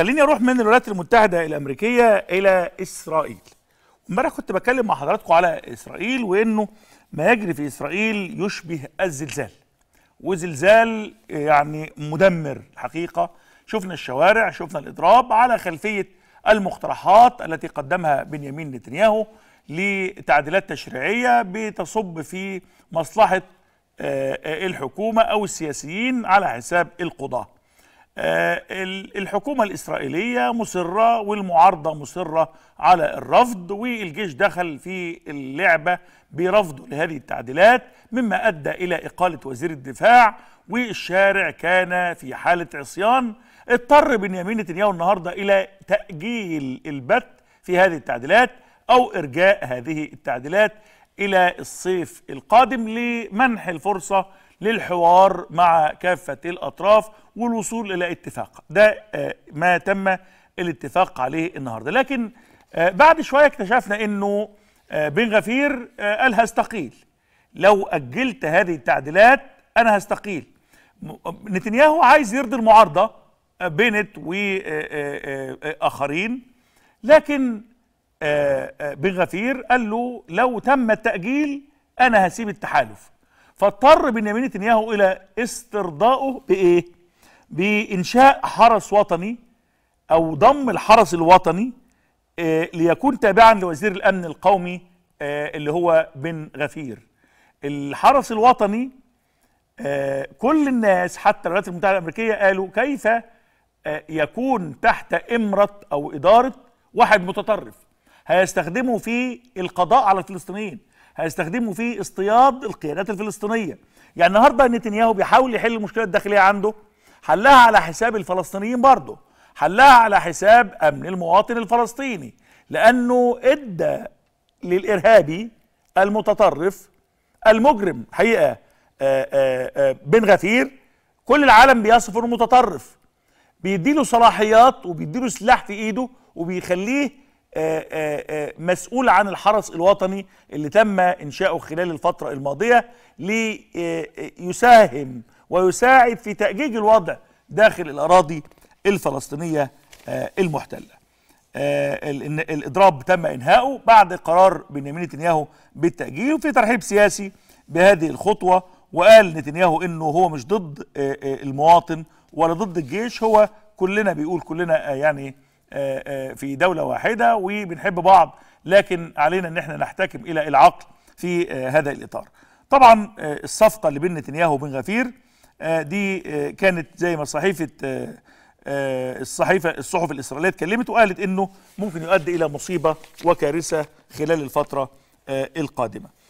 خليني اروح من الولايات المتحده الامريكيه الى اسرائيل امبارح كنت بتكلم مع حضراتكم على اسرائيل وانه ما يجري في اسرائيل يشبه الزلزال وزلزال يعني مدمر الحقيقه شفنا الشوارع شفنا الاضراب على خلفيه المقترحات التي قدمها بنيامين نتنياهو لتعديلات تشريعيه بتصب في مصلحه آه، الحكومه او السياسيين على حساب القضاه آه، الحكومة الإسرائيلية مصرة والمعارضة مصرة على الرفض والجيش دخل في اللعبة برفضه لهذه التعديلات مما أدى إلى إقالة وزير الدفاع والشارع كان في حالة عصيان اضطر بنيامين نتنياهو النهاردة إلى تأجيل البت في هذه التعديلات أو إرجاء هذه التعديلات إلى الصيف القادم لمنح الفرصة للحوار مع كافة الأطراف والوصول إلى اتفاق ده آه، ما تم الاتفاق عليه النهاردة لكن آه، بعد شوية اكتشفنا أنه آه، بن غفير قال هستقيل لو أجلت هذه التعديلات أنا هستقيل نتنياهو عايز يرضي المعارضة بنت وآخرين لكن آه، آه، بن غفير قال له لو تم التأجيل أنا هسيب التحالف فاضطر بنيامين نتنياهو إلى استرضائه بإيه؟ بإنشاء حرس وطني أو ضم الحرس الوطني آه، ليكون تابعا لوزير الأمن القومي اللي هو بن غفير الحرس الوطني كل الناس حتى الولايات المتحدة الأمريكية قالوا كيف يكون تحت إمرة أو إدارة واحد متطرف هيستخدمه في القضاء على الفلسطينيين هيستخدمه في اصطياد القيادات الفلسطينيه يعني النهارده نتنياهو بيحاول يحل المشكله الداخليه عنده حلها على حساب الفلسطينيين برضه حلها على حساب امن المواطن الفلسطيني لانه ادى للارهابي المتطرف المجرم حقيقه آآ آه، آآ آه، آه، بن غفير كل العالم بيصفه متطرف بيديله صلاحيات وبيديله سلاح في ايده وبيخليه آه، آه، آه، مسؤول عن الحرس الوطني اللي تم إنشاؤه خلال الفترة الماضية ليساهم ويساعد في تأجيج الوضع داخل الأراضي الفلسطينية المحتلة الإضراب تم إنهائه بعد قرار بنيامين نتنياهو بالتأجيل وفي ترحيب سياسي بهذه الخطوة وقال نتنياهو إنه هو مش ضد المواطن ولا ضد الجيش هو كلنا بيقول كلنا يعني آه، آه، في دولة واحدة وبنحب بعض لكن علينا ان احنا نحتكم الى العقل في آه، هذا الاطار طبعا الصفقة اللي بين نتنياهو وبين غفير دي كانت زي ما صحيفة الصحيفة الصحف الإسرائيلية اتكلمت وقالت إنه ممكن يؤدي إلى مصيبة وكارثة خلال الفترة القادمة